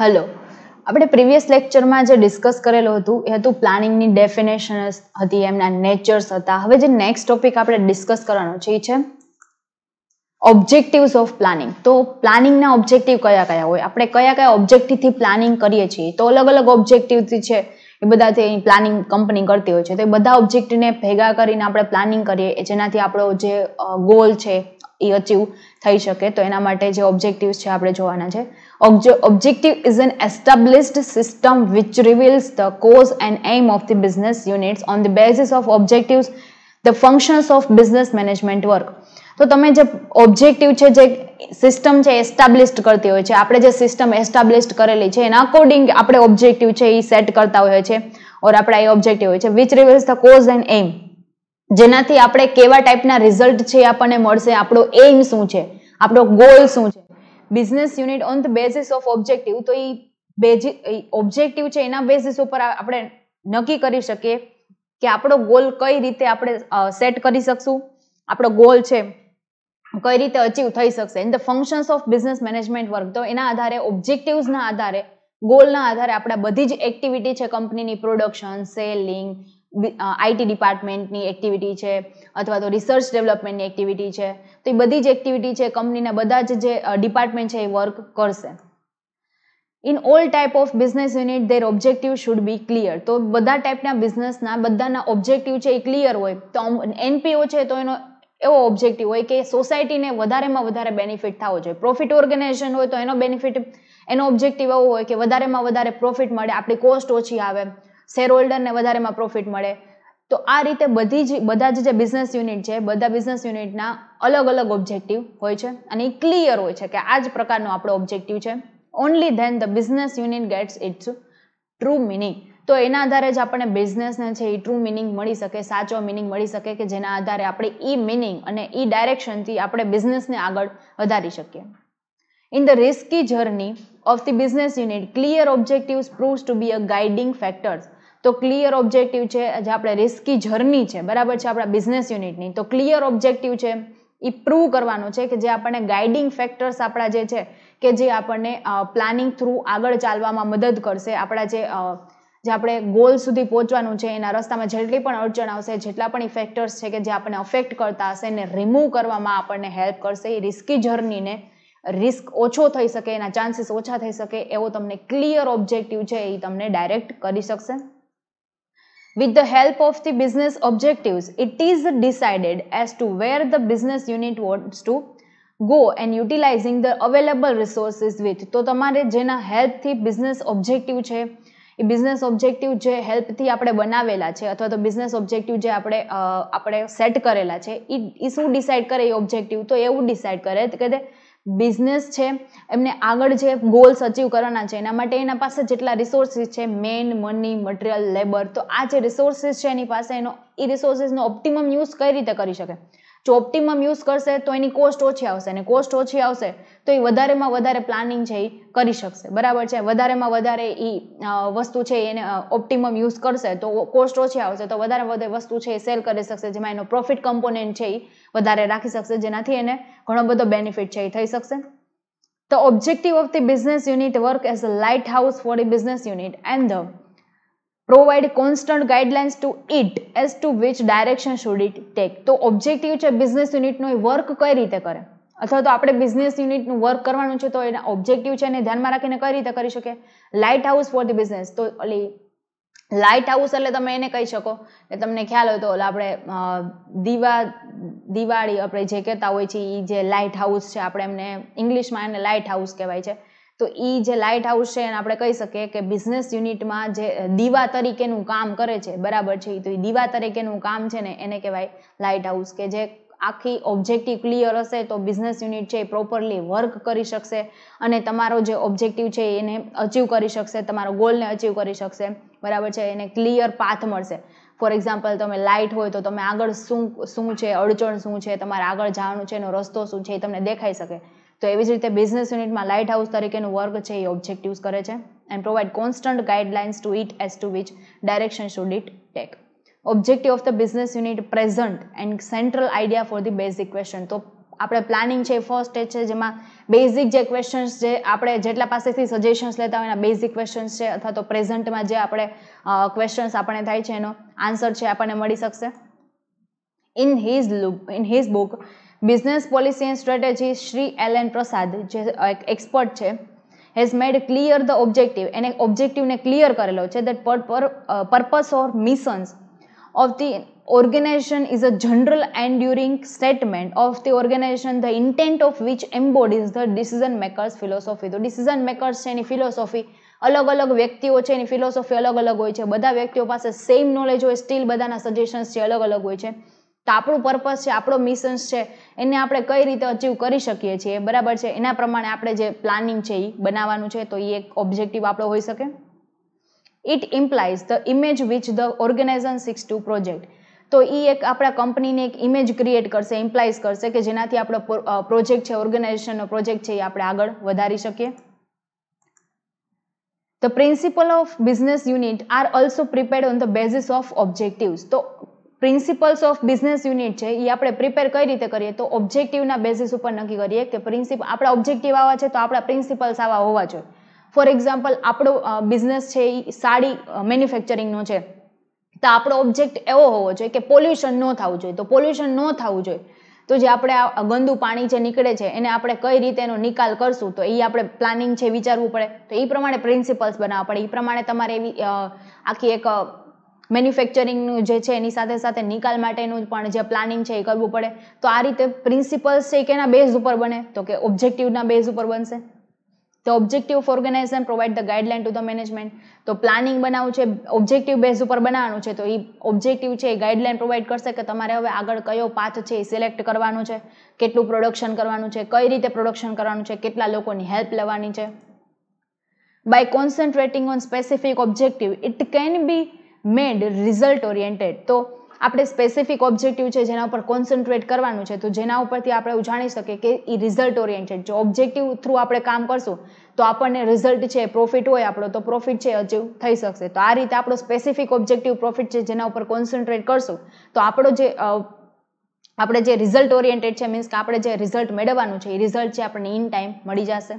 Hello આપણે previous લેક્ચરમાં જે ડિસ્કસ કરેલું હતું એ હતું પ્લાનિંગની ડેફિનેશન હતી એમના નેચર્સ હતા હવે જે નેક્સ્ટ ટોપિક આપણે ડિસ્કસ કરવાનો છે એ છે ઓબ્જેક્ટિવ્સ ઓફ પ્લાનિંગ તો પ્લાનિંગના ઓબ્જેક્ટિવ કયા કયા હોય આપણે કયા કયા ઓબ્જેક્ટિવથી પ્લાનિંગ કરીએ છીએ તો અલગ અલગ ઓબ્જેક્ટિવથી છે એ બધાથી પ્લાનિંગ કંપની કરતી હોય છે તો એ બધા ઓબ્જેક્ટને ભેગા કરીને આપણે પ્લાનિંગ કરીએ જેનાથી આપણો જે ગોલ છે એ અચીવ થઈ શકે તો એના માટે જે ઓબ્જેક્ટિવ્સ છે આપણે જોવાના છે Objective is an established system which reveals the cause and aim of the business units on the basis of objectives, the functions of business management work. તો તમે જે ઓબ્જેક્ટિવ છે જે સિસ્ટમ છે એસ્ટાબ્લિશ્ડ કરતી હોય છે આપણે જે સિસ્ટમ એસ્ટાબ્લિશ્ડ કરેલી છે એના અકોર્ડિંગ આપણે ઓબ્જેક્ટિવ છે એ સેટ કરતા હોય છે ઓર આપણા એ ઓબ્જેક્ટિવ હોય છે which reveals the cause and aim જેનાથી આપણે કેવા ટાઈપના રિઝલ્ટ છે આપણને મળશે આપણો એઇમ શું છે આપણો ગોલ શું છે business unit on the basis of objective તો એ ઓબ્જેક્ટિવ છે એના બેઝિસ ઉપર આપણે નક્કી કરી શકીએ કે આપણો ગોલ કઈ રીતે આપણે સેટ કરી શકશું આપણો ગોલ છે કઈ રીતે અચીવ થઈ શકશે in the functions of business management work તો એના આધારે ઓબ્જેક્ટિવ્સના આધારે ગોલના આધારે આપણા બધી જ એક્ટિવિટી છે કંપનીની પ્રોડક્શન સેલિંગ આઈટી ડિપાર્ટમેન્ટની એક્ટિવિટી છે અથવા તો રિસર્ચ ડેવલપમેન્ટની એક્ટિવિટી છે તો એ બધી જ એક્ટિવિટી છે કંપનીના બધા જ જે ડિપાર્ટમેન્ટ છે એ વર્ક કરશે in all type of business unit their objective should be clear તો બધા ટાઈપના બિઝનેસના બધાના ઓબ્જેક્ટિવ છે એ ક્લિયર હોય તો એનપીઓ છે તો એનો એવો ઓબ્જેક્ટિવ હોય કે સોસાયટીને વધારેમાં વધારે બેનિફિટ થવો જોઈએ પ્રોફિટ ઓર્ગેનાઇઝેશન હોય તો એનો બેનિફિટ એનો ઓબ્જેક્ટિવ એવો હોય કે વધારેમાં વધારે પ્રોફિટ મળે આપણી કોસ્ટ ઓછી આવે શેર હોલ્ડરને વધારેમાં પ્રોફિટ મળે તો આ રીતે બધી જ બધા જ જે બિઝનેસ યુનિટ છે બધા બિઝનેસ યુનિટના અલગ અલગ ઓબ્જેક્ટિવ હોય છે અને એ ક્લિયર હોય છે કે આ જ પ્રકારનો આપણો ઓબ્જેક્ટિવ છે only then the business unit gets its true meaning તો એના આધારે જ આપણને બિઝનેસને છે એ ટ્રુ મિનિંગ મળી શકે સાચો મિનિંગ મળી શકે કે જેના આધારે આપણે ઈ મિનિંગ અને ઈ ડાયરેક્શનથી આપણે બિઝનેસને આગળ વધારી શકીએ in the risky journey of the business unit clear objectives proves to be a guiding factors તો ક્લિયર ઓબ્જેક્ટિવ છે જે આપણે રિસ્કી જર્ની છે બરાબર છે આપણા બિઝનેસ યુનિટની તો ક્લિયર ઓબ્જેક્ટિવ છે એ પ્રૂવ કરવાનો છે કે જે આપણને ગાઈડિંગ ફેક્ટર્સ આપણા જે છે કે જે આપણને પ્લાનિંગ થ્રુ આગળ ચાલવામાં મદદ કરશે આપણા જે જે આપણે ગોલ સુધી પહોંચવાનું છે એના રસ્તામાં જેટલી પણ અડચણ આવશે જેટલા પણ ફેક્ટર્સ છે કે જે આપણને અફેક્ટ કરતા હશે એને રિમૂવ કરવામાં આપણને હેલ્પ કરશે એ રિસ્કી જર્નીને રિસ્ક ઓછો થઈ શકે એના ચાન્સીસ ઓછા થઈ શકે એવો તમને ક્લિયર ઓબ્જેક્ટિવ છે એ તમને ડાયરેક્ટ કરી શકશે With the help of the business objectives, it is decided as to where the business unit wants to go and utilizing the available resources with તો તમારે જેના હેલ્પથી બિઝનેસ ઓબ્જેક્ટિવ છે એ બિઝનેસ ઓબ્જેક્ટિવ જે હેલ્પથી આપણે બનાવેલા છે અથવા તો બિઝનેસ ઓબ્જેક્ટિવ જે આપણે આપણે સેટ કરેલા છે એ શું ડિસાઇડ કરે એ ઓબ્જેક્ટિવ તો એવું ડિસાઇડ કરે કે બિઝનેસ છે એમને આગળ જે ગોલ્સ અચીવ કરવાના છે એના માટે એના પાસે જેટલા રિસોર્સિસ છે મેન મની મટીરિયલ લેબર તો આ જે રિસોર્સિસ છે એની પાસે એનો એ રિસોર્સિસનો ઓપ્ટિમમ યુઝ કઈ રીતે કરી શકે જો ઓપ્ટિમમ યુઝ કરશે તો એની કોસ્ટ ઓછી આવશે અને કોસ્ટ ઓછી આવશે તો એ વધારેમાં વધારે પ્લાનિંગ છે એ કરી શકશે બરાબર છે વધારેમાં વધારે એ વસ્તુ છે એને ઓપ્ટિમમ યુઝ કરશે તો કોસ્ટ ઓછી આવશે તો વધારે વધારે વસ્તુ છે એ સેલ કરી શકશે જેમાં એનો પ્રોફિટ કમ્પોનેન્ટ છે એ વધારે રાખી શકશે જેનાથી એને ઘણો બધો બેનિફિટ છે એ થઈ શકશે The objective of business unit work as a lighthouse for the business unit and the provide constant guidelines to it as to which direction should it take તો ઓબ્જેક્ટિવ છે બિઝનેસ યુનિટનો એ work કઈ રીતે કરે અથવા તો આપણે બિઝનેસ યુનિટનું વર્ક કરવાનું છે તો એના ઓબ્જેક્ટિવ છે એને ધ્યાનમાં રાખીને કઈ રીતે કરી શકે lighthouse for the business તો ઓલી લાઇટ હાઉસ એટલે તમે એને કહી શકો કે તમને ખ્યાલ હોય તો ઓલા આપણે દીવા દિવાળી આપણે જે કહેતા હોય છે એ જે લાઇટ હાઉસ છે આપણે એમને ઇંગ્લિશમાં એને લાઇટ હાઉસ કહેવાય છે તો એ જે લાઇટ હાઉસ છે એને આપણે કહી શકીએ કે બિઝનેસ યુનિટમાં જે દીવા તરીકેનું કામ કરે છે બરાબર છે તો એ દીવા તરીકેનું કામ છે ને એને કહેવાય લાઇટ હાઉસ કે જે આખી ઓબ્જેક્ટિવ ક્લિયર હશે તો બિઝનેસ યુનિટ છે એ પ્રોપરલી વર્ક કરી શકશે અને તમારો જે ઓબ્જેક્ટિવ છે એને અચીવ કરી શકશે તમારો ગોલને અચીવ કરી શકશે બરાબર છે એને ક્લિયર પાથ મળશે ફોર એક્ઝામ્પલ તમે લાઇટ હોય તો તમે આગળ શું શું છે અડચણ શું છે તમારે આગળ જવાનું છે એનો રસ્તો શું છે એ તમને દેખાઈ શકે તો એવી જ રીતે બિઝનેસ યુનિટમાં લાઇટ હાઉસ તરીકેનું વર્ક છે એ ઓબ્જેક્ટિવ્સ કરે છે and provide constant guidelines to it as to which direction should it take objective of the business unit present and central idea for the basic question તો આપણે planning છે એ first stage છે જેમાં basic જે questions જે આપણે જેટલા પાસેથી સજેશન્સ લેતા હોય એના બેઝિક ક્વેશ્ચન્સ છે અથવા તો પ્રેઝન્ટમાં જે આપણે ક્વેશ્ચન્સ આપણને થાય છે એનો આન્સર છે આપણને મળી શકશે in his look in his book business policy and strategy Shri L N Prasad જે એક એક્સપર્ટ છે has made clear the objective એને ઓબ્જેક્ટિવને ક્લિયર કરેલો છે that purpose or missions of the organization is a general and enduring statement of the organization the intent of which embodies the decision makers philosophy તો decision makers છે એની philosophy અલગ અલગ વ્યક્તિઓ છે એની ફિલોસોફી અલગ અલગ હોય છે બધા વ્યક્તિઓ પાસે સેમ નોલેજ હોય સ્ટીલ બધાના સજેશન્સ છે અલગ અલગ હોય છે તો આપણું પર્પસ છે આપણો મિશન્સ છે એને આપણે કઈ રીતે અચીવ કરી શકીએ છીએ બરાબર છે એના પ્રમાણે આપણે જે પ્લાનિંગ છે એ બનાવવાનું છે તો એ એક ઓબ્જેક્ટિવ આપણો હોઈ શકે it implies the image which the organization seeks to project તો એ એક આપણા કંપનીને એક ઇમેજ ક્રિએટ કરશે ઇમ્પ્લાઇઝ કરશે કે જેનાથી આપણો પ્રોજેક્ટ છે ઓર્ગેનાઇઝેશનનો પ્રોજેક્ટ છે એ આપણે આગળ વધારી શકીએ the principle of business unit are also prepared on the basis of objectives તો પ્રિન્સિપલ્સ ઓફ બિઝનેસ યુનિટ છે એ આપણે પ્રિપેર કઈ રીતે કરીએ તો ઓબ્જેક્ટિવના બેઝિસ ઉપર નક્કી કરીએ કે પ્રિન્સિપ આપણા ઓબ્જેક્ટિવ આવા છે તો આપણા પ્રિન્સિપલ્સ આવા હોવા જોઈએ ફોર એક્ઝામ્પલ આપણો બિઝનેસ છે એ સાડી મેન્યુફેક્ચરિંગનો છે તો આપણો ઓબ્જેક્ટ એવો હોવો જોઈએ કે પોલ્યુશન ન થવું જોઈએ તો પોલ્યુશન ન થવું જોઈએ તો જે આપણે આ ગંદુ પાણી જે નીકળે છે એને આપણે કઈ રીતે એનો નિકાલ કરશું તો એ આપણે પ્લાનિંગ છે વિચારવું પડે તો એ પ્રમાણે પ્રિન્સિપલ્સ બનાવવા પડે એ પ્રમાણે તમારે એવી આખી એક મેન્યુફેક્ચરિંગનું જે છે એની સાથે સાથે નિકાલ માટેનું પણ જે પ્લાનિંગ છે એ કરવું પડે તો આ રીતે પ્રિન્સિપલ્સ છે કે એના બેઝ ઉપર બને તો કે ઓબ્જેક્ટિવના બેઝ ઉપર બનશે તો objective of organization provide the guideline to the management તો પ્લાનિંગ બનાવવું છે ઓબ્જેક્ટિવ બેઝ ઉપર બનાવવાનું છે તો એ ઓબ્જેક્ટિવ છે એ ગાઈડલાઇન પ્રોવાઈડ કરશે કે તમારે હવે આગળ કયો પાથ છે એ સિલેક્ટ કરવાનું છે કેટલું પ્રોડક્શન કરવાનું છે કઈ રીતે પ્રોડક્શન કરવાનું છે કેટલા લોકોની હેલ્પ લેવાની છે by concentrating on specific objective it can be made result oriented તો આપણે સ્પેસિફિક ઓબ્જેક્ટિવ છે જેના ઉપર કોન્સન્ટ્રેટ કરવાનું છે તો જેના ઉપરથી આપણે જાણી શકીએ કે એ રિઝલ્ટ ઓરિએન્ટેડ જો ઓબ્જેક્ટિવ થ્રુ આપણે કામ કરશું તો આપણને રિઝલ્ટ છે પ્રોફિટ હોય આપણો તો પ્રોફિટ છે અચીવ થઈ શકશે તો આ રીતે આપણો સ્પેસિફિક ઓબ્જેક્ટિવ પ્રોફિટ છે જેના ઉપર કોન્સન્ટ્રેટ કરશું તો આપણો જે આપણે જે રિઝલ્ટ ઓરિએન્ટેડ છે મીન્સ કે આપણે જે રિઝલ્ટ મેળવવાનું છે એ રિઝલ્ટ છે આપણને ઇન ટાઈમ મળી જશે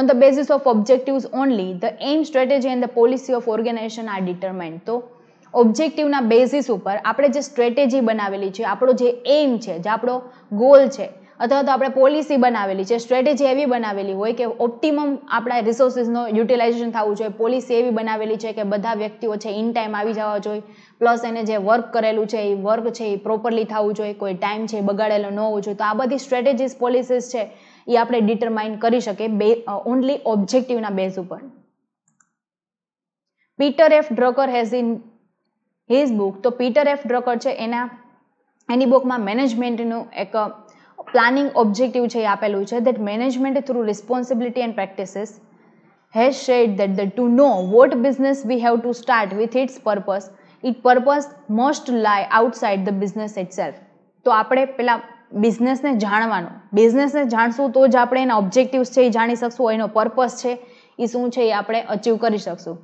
on the basis of objectives only the aim, strategy and the policy of organization are determined. તો ઓબ્જેક્ટિવના બેઝિસ ઉપર આપણે જે સ્ટ્રેટેજી બનાવેલી છે આપણો જે એઇમ છે જે આપણો ગોલ છે અથવા તો આપણે પોલિસી બનાવેલી છે સ્ટ્રેટેજી એવી બનાવેલી હોય કે ઓપ્ટિમમ આપણા રિસોર્સિસનો યુટિલાઇઝેશન થવું જોઈએ પોલિસી એવી બનાવેલી છે કે બધા વ્યક્તિઓ છે ઇન ટાઈમ આવી જવા જોઈએ પ્લસ એને જે વર્ક કરેલું છે એ વર્ક છે એ પ્રોપરલી થવું જોઈએ કોઈ ટાઈમ છે એ બગાડેલો ન હોવું જોઈએ તો આ બધી સ્ટ્રેટેજીસ પોલિસીસ છે એ આપણે ડિટરમાઇન કરી શકીએ બે ઓનલી ઓબ્જેક્ટિવના બેઝ ઉપર Peter F Drucker has in his book તો પીટર એફ ડ્રકર છે એના એની બુકમાં મેનેજમેન્ટનું એક પ્લાનિંગ ઓબ્જેક્ટિવ છે એ આપેલું છે that management through responsibility and practices has shed that the to know what business we have to start with its purpose it purpose most lie outside the business itself તો આપણે પેલા બિઝનેસને જાણવાનો બિઝનેસને જાણશું તો જ આપણે એના ઓબ્જેક્ટિવ્સ છે એ જાણી શકશું એનો પર્પસ છે એ શું છે એ આપણે અચીવ કરી શકશું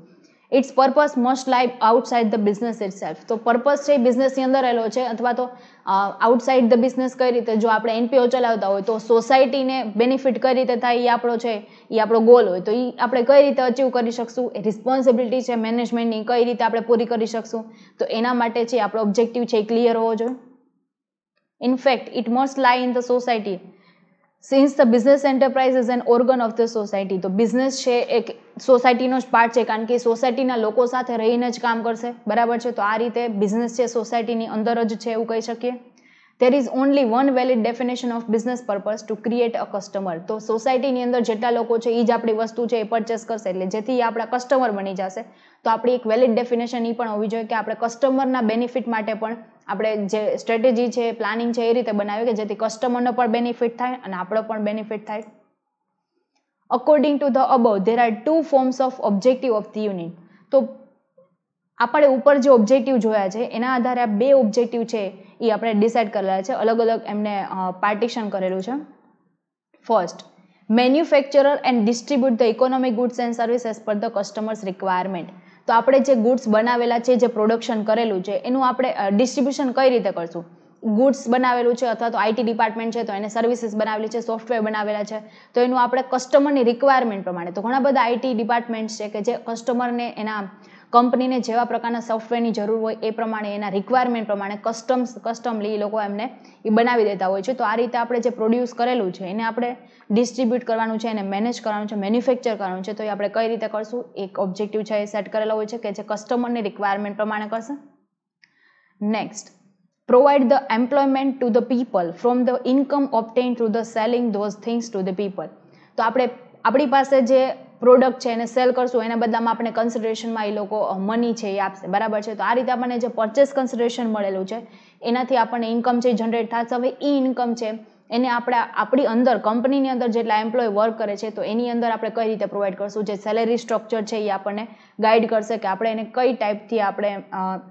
its purpose must life outside the business itself તો પર્પસ છે એ બિઝનેસની અંદર રહેલો છે અથવા તો આઉટસાઇડ ધ બિઝનેસ કઈ રીતે જો આપણે એનપીઓ ચલાવતા હોય તો સોસાયટીને બેનિફિટ કઈ રીતે થાય એ આપણો છે એ આપણો ગોલ હોય તો એ આપણે કઈ રીતે અચીવ કરી શકશું એ રિસ્પોન્સિબિલિટી છે મેનેજમેન્ટની કઈ રીતે આપણે પૂરી કરી શકશું તો એના માટે છે આપણો ઓબ્જેક્ટિવ છે એ ક્લિયર હોવો જોઈએ In fact, it must lie in the society. Since the business enterprise is an organ of the society તો બિઝનેસ છે એક સોસાયટીનો જ પાર્ટ છે કારણ કે સોસાયટીના લોકો સાથે રહીને જ કામ કરશે બરાબર છે તો આ રીતે બિઝનેસ છે સોસાયટીની અંદર જ છે એવું કહી શકીએ there is only one valid definition of business purpose to create a customer તો સોસાયટીની અંદર જેટલા લોકો છે એ જ આપણી વસ્તુ છે એ પરચેસ કરશે એટલે જેથી આપણા કસ્ટમર બની જશે તો આપણી એક વેલિડ ડેફિનેશન એ પણ હોવી જોઈએ કે આપણે કસ્ટમરના બેનિફિટ માટે પણ આપણે જે સ્ટ્રેટેજી છે પ્લાનિંગ છે એ રીતે બનાવી કે જેથી કસ્ટમરનો પણ બેનિફિટ થાય અને આપણો પણ બેનિફિટ થાય according to the above there are two forms of objective of the unit તો આપણે ઉપર જે ઓબ્જેક્ટિવ જોયા છે એના આધારે આ બે ઓબ્જેક્ટિવ છે એ આપણે ડિસાઇડ કરેલા છે અલગ અલગ એમને પાર્ટીશન કરેલું છે first manufacturer and distribute the economic goods and service as per the customers requirement તો આપણે જે ગુડ્સ બનાવેલા છે જે પ્રોડક્શન કરેલું છે એનું આપણે ડિસ્ટ્રીબ્યુશન કઈ રીતે કરશું ગુડ્સ બનાવેલું છે અથવા તો આઈટી ડિપાર્ટમેન્ટ છે તો એને સર્વિસીસ બનાવેલી છે સોફ્ટવેર બનાવેલા છે તો એનું આપણે કસ્ટમરની રિક્વાયરમેન્ટ પ્રમાણે તો ઘણા બધા આઈટી ડિપાર્ટમેન્ટ્સ છે કે જે કસ્ટમરને એના કંપનીને જેવા પ્રકારના સોફ્ટવેરની જરૂર હોય એ પ્રમાણે એના રિક્વાયરમેન્ટ પ્રમાણે કસ્ટમ્સ કસ્ટમલી એ લોકો એમને એ બનાવી દેતા હોય છે તો આ રીતે આપણે જે પ્રોડ્યુસ કરેલું છે એને આપણે ડિસ્ટ્રીબ્યુટ કરવાનું છે એને મેનેજ કરવાનું છે મેન્યુફેક્ચર કરવાનું છે તો એ આપણે કઈ રીતે કરશું એક ઓબ્જેક્ટિવ છે એ સેટ કરેલો હોય છે કે જે કસ્ટમરની રિક્વાયરમેન્ટ પ્રમાણે કરશે next provide the employment to the people from the income obtained through the selling those things to the people તો આપણે આપણી પાસે જે પ્રોડક્ટ છે એને સેલ કરશું એના બદલામાં આપણે કન્સિડરેશનમાં એ લોકો મની છે એ આપશે બરાબર છે તો આ રીતે આપણને જે પરચેસ કન્સિડરેશન મળેલું છે એનાથી આપણને ઇન્કમ છે જનરેટ થશે હવે એ ઇન્કમ છે એને આપણે આપણી અંદર કંપનીની અંદર જેટલા એમ્પ્લોય વર્ક કરે છે તો એની અંદર આપણે કઈ રીતે પ્રોવાઈડ કરશું જે સેલેરી સ્ટ્રક્ચર છે એ આપણને ગાઈડ કરશે કે આપણે એને કઈ ટાઈપથી આપણે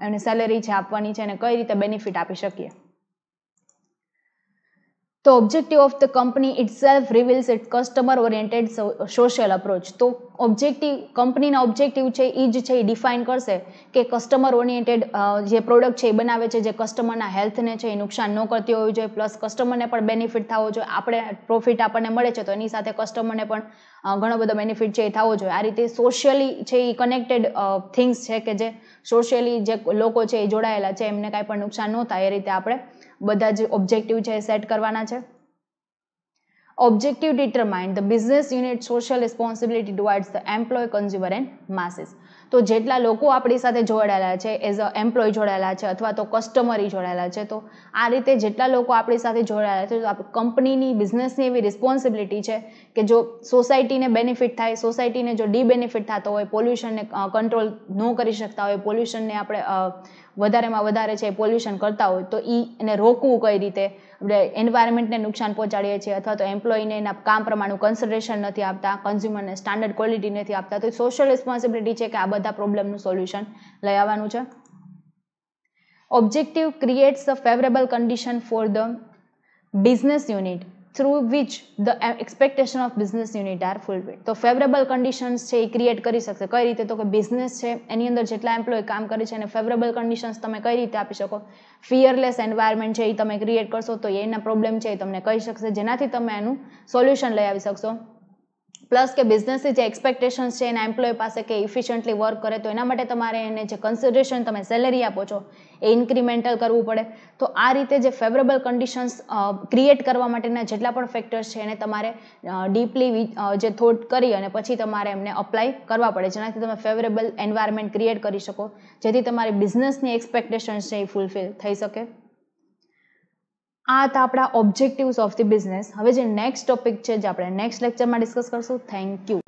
એને સેલેરી છે આપવાની છે અને કઈ રીતે બેનિફિટ આપી શકીએ તો The objective of the company itself reveals its customer-oriented social approach તો ઓબ્જેક્ટિવ કંપનીના ઓબ્જેક્ટિવ છે એ જ છે એ ડિફાઇન કરશે કે કસ્ટમર ઓરિએન્ટેડ જે પ્રોડક્ટ છે એ બનાવે છે જે કસ્ટમરના હેલ્થને છે એ નુકસાન ન કરતી હોવી જોઈએ પ્લસ કસ્ટમરને પણ બેનિફિટ થવો જોઈએ આપણે પ્રોફિટ આપણને મળે છે તો એની સાથે કસ્ટમરને પણ ઘણો બધો બેનિફિટ છે એ થવો જોઈએ આ રીતે સોશિયલી છે એ કનેક્ટેડ થિંગ્સ છે કે જે સોશિયલી જે લોકો છે એ જોડાયેલા છે એમને કાંઈ પણ નુકસાન ન થાય એ રીતે આપણે બધા જે ઓબ્જેક્ટિવ છે એ સેટ કરવાના છે objective determine the business unit social responsibility towards the employ consumer and masses તો જેટલા લોકો આપણી સાથે જોડાયેલા છે એઝ અ એમ્પ્લોય જોડાયેલા છે અથવા તો કસ્ટમરી જોડાયેલા છે તો આ રીતે જેટલા લોકો આપણી સાથે જોડાયેલા છે તો કંપનીની બિઝનેસની એવી રિસ્પોન્સિબિલિટી છે કે જો સોસાયટીને બેનિફિટ થાય સોસાયટીને જો ડી ડીબેનિફિટ થતો હોય પોલ્યુશનને કંટ્રોલ ન કરી શકતા હોય પોલ્યુશનને આપણે વધારેમાં વધારે છે પોલ્યુશન કરતા હોય તો એ એને રોકવું કઈ રીતે આપણે એન્વાયરમેન્ટને નુકસાન પહોંચાડીએ છીએ અથવા તો એમ્પ્લોયીને એના કામ પ્રમાણનું કન્સિડરેશન નથી આપતા કન્ઝ્યુમરને સ્ટાન્ડર્ડ ક્વોલિટી નથી આપતા તો સોશિયલ રિસ્પોન્સિબિલિટી છે કે આ બધા પ્રોબ્લેમનું સોલ્યુશન લઈ આવવાનું છે objective creates a favourable condition for the business unit through which the expectation of business unit are fulfil તો ફેવરેબલ કન્ડિશન્સ છે એ ક્રિએટ કરી શકશે કઈ રીતે તો કે બિઝનેસ છે એની અંદર જેટલા એમ્પ્લોય કામ કરે છે અને ફેવરેબલ કન્ડિશન્સ તમે કઈ રીતે આપી શકો ફિયરલેસ એન્વાયરમેન્ટ છે એ તમે ક્રિએટ કરશો તો એના પ્રોબ્લેમ છે એ તમને કહી શકશે જેનાથી તમે એનું સોલ્યુશન લઈ આવી શકશો પ્લસ કે બિઝનેસની જે એક્સપેક્ટેશન્સ છે એના એમ્પ્લોય પાસે કે ઇફિશિયન્ટલી વર્ક કરે તો એના માટે તમારે એને જે કન્સિડરેશન તમે સેલેરી આપો છો એ ઇન્ક્રીમેન્ટલ કરવું પડે તો આ રીતે જે ફેવરેબલ કન્ડિશન્સ ક્રિએટ કરવા માટેના જેટલા પણ ફેક્ટર્સ છે એને તમારે ડીપલી જે થોટ કરી અને પછી તમારે એમને અપ્લાય કરવા પડે જેનાથી તમે ફેવરેબલ એન્વાયરમેન્ટ ક્રિએટ કરી શકો જેથી તમારી બિઝનેસની એક્સપેક્ટેશન્સ છે એ ફૂલફિલ થઈ શકે આ હતા આપણા ઓબ્જેક્ટિવ્સ ઓફ ધી બિઝનેસ હવે જે નેક્સ્ટ ટોપિક છે જે આપણે નેક્સ્ટ લેક્ચરમાં ડિસ્કસ કરશું થેન્ક યુ